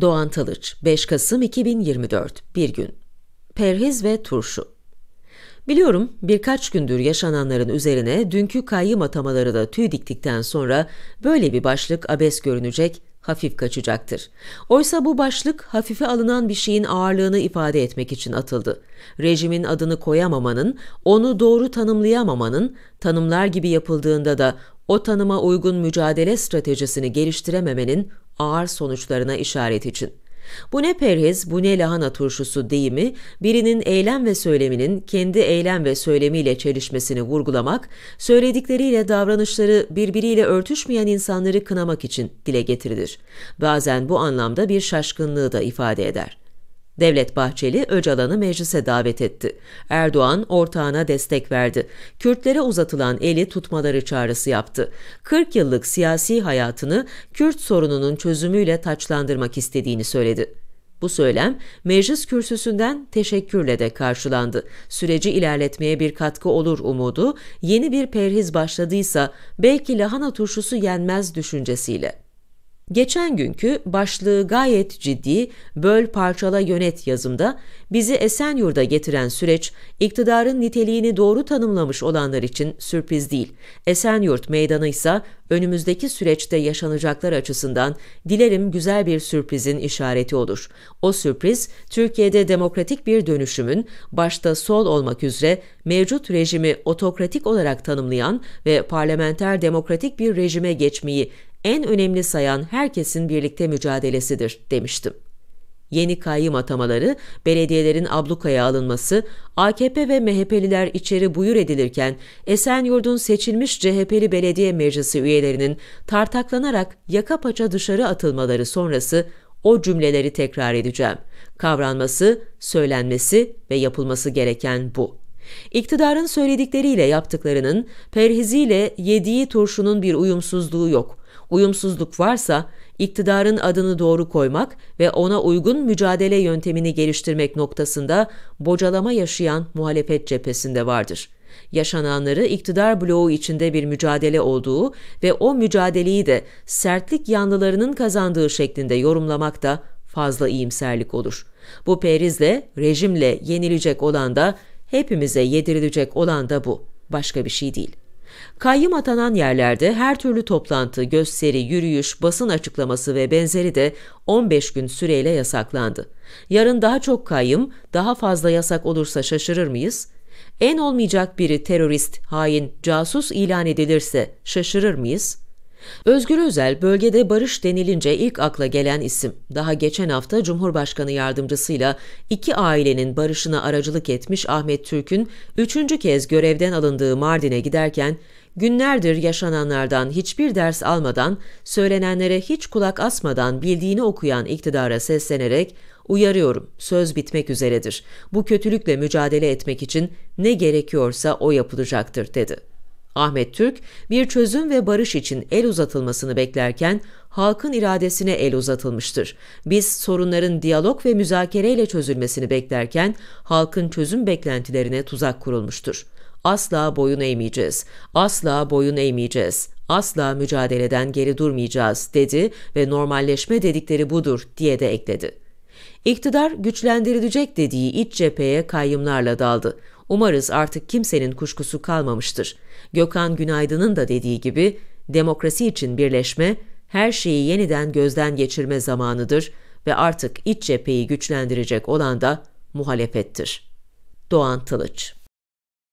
Doğan Talıç, 5 Kasım 2024, bir gün. Perhiz ve turşu. Biliyorum birkaç gündür yaşananların üzerine dünkü kayyım atamaları da tüy diktikten sonra böyle bir başlık abes görünecek, hafif kaçacaktır. Oysa bu başlık hafife alınan bir şeyin ağırlığını ifade etmek için atıldı. Rejimin adını koyamamanın, onu doğru tanımlayamamanın, tanımlar gibi yapıldığında da o tanıma uygun mücadele stratejisini geliştirememenin ağır sonuçlarına işaret için. Bu ne perhiz, bu ne lahana turşusu deyimi, birinin eylem ve söyleminin kendi eylem ve söylemiyle çelişmesini vurgulamak, söyledikleriyle davranışları birbiriyle örtüşmeyen insanları kınamak için dile getirilir. Bazen bu anlamda bir şaşkınlığı da ifade eder. Devlet Bahçeli Öcalan'ı meclise davet etti. Erdoğan ortağına destek verdi. Kürtlere uzatılan eli tutmaları çağrısı yaptı. 40 yıllık siyasi hayatını Kürt sorununun çözümüyle taçlandırmak istediğini söyledi. Bu söylem meclis kürsüsünden teşekkürle de karşılandı. Süreci ilerletmeye bir katkı olur umudu, yeni bir perhiz başladıysa belki lahana turşusu yenmez düşüncesiyle. Geçen günkü başlığı gayet ciddi böl parçala yönet yazımda bizi Esenyurt'a getiren süreç iktidarın niteliğini doğru tanımlamış olanlar için sürpriz değil. Esenyurt meydanı ise önümüzdeki süreçte yaşanacaklar açısından dilerim güzel bir sürprizin işareti olur. O sürpriz Türkiye'de demokratik bir dönüşümün başta sol olmak üzere mevcut rejimi otokratik olarak tanımlayan ve parlamenter demokratik bir rejime geçmeyi en önemli sayan herkesin birlikte mücadelesidir demiştim yeni kayyum atamaları, belediyelerin ablukaya alınması, AKP ve MHP'liler içeri buyur edilirken Esenyurt'un seçilmiş CHP'li belediye meclisi üyelerinin tartaklanarak yaka paça dışarı atılmaları sonrası o cümleleri tekrar edeceğim. Kavranması, söylenmesi ve yapılması gereken bu. İktidarın söyledikleriyle yaptıklarının, perhiziyle yediği turşunun bir uyumsuzluğu yok. Uyumsuzluk varsa iktidarın adını doğru koymak ve ona uygun mücadele yöntemini geliştirmek noktasında bocalama yaşayan muhalefet cephesinde vardır.'' yaşananları iktidar bloğu içinde bir mücadele olduğu ve o mücadeleyi de sertlik yanlılarının kazandığı şeklinde yorumlamak da fazla iyimserlik olur. Bu perizle, rejimle yenilecek olan da Hepimize yedirilecek olan da bu. Başka bir şey değil. Kayyım atanan yerlerde her türlü toplantı, gösteri, yürüyüş, basın açıklaması ve benzeri de 15 gün süreyle yasaklandı. Yarın daha çok kayyım, daha fazla yasak olursa şaşırır mıyız? En olmayacak biri terörist, hain, casus ilan edilirse şaşırır mıyız?'' Özgür Özel bölgede barış denilince ilk akla gelen isim. Daha geçen hafta Cumhurbaşkanı yardımcısıyla iki ailenin barışına aracılık etmiş Ahmet Türk'ün üçüncü kez görevden alındığı Mardin'e giderken günlerdir yaşananlardan hiçbir ders almadan, söylenenlere hiç kulak asmadan bildiğini okuyan iktidara seslenerek uyarıyorum söz bitmek üzeredir. Bu kötülükle mücadele etmek için ne gerekiyorsa o yapılacaktır dedi. Ahmet Türk, bir çözüm ve barış için el uzatılmasını beklerken halkın iradesine el uzatılmıştır. Biz sorunların diyalog ve müzakereyle çözülmesini beklerken halkın çözüm beklentilerine tuzak kurulmuştur. Asla boyun eğmeyeceğiz. Asla boyun eğmeyeceğiz. Asla mücadeleden geri durmayacağız dedi ve normalleşme dedikleri budur diye de ekledi. İktidar güçlendirilecek dediği iç cepheye kayyımlarla daldı. Umarız artık kimsenin kuşkusu kalmamıştır. Gökhan Günaydın'ın da dediği gibi demokrasi için birleşme her şeyi yeniden gözden geçirme zamanıdır ve artık iç cepheyi güçlendirecek olan da muhalefettir. Doğan Tılıç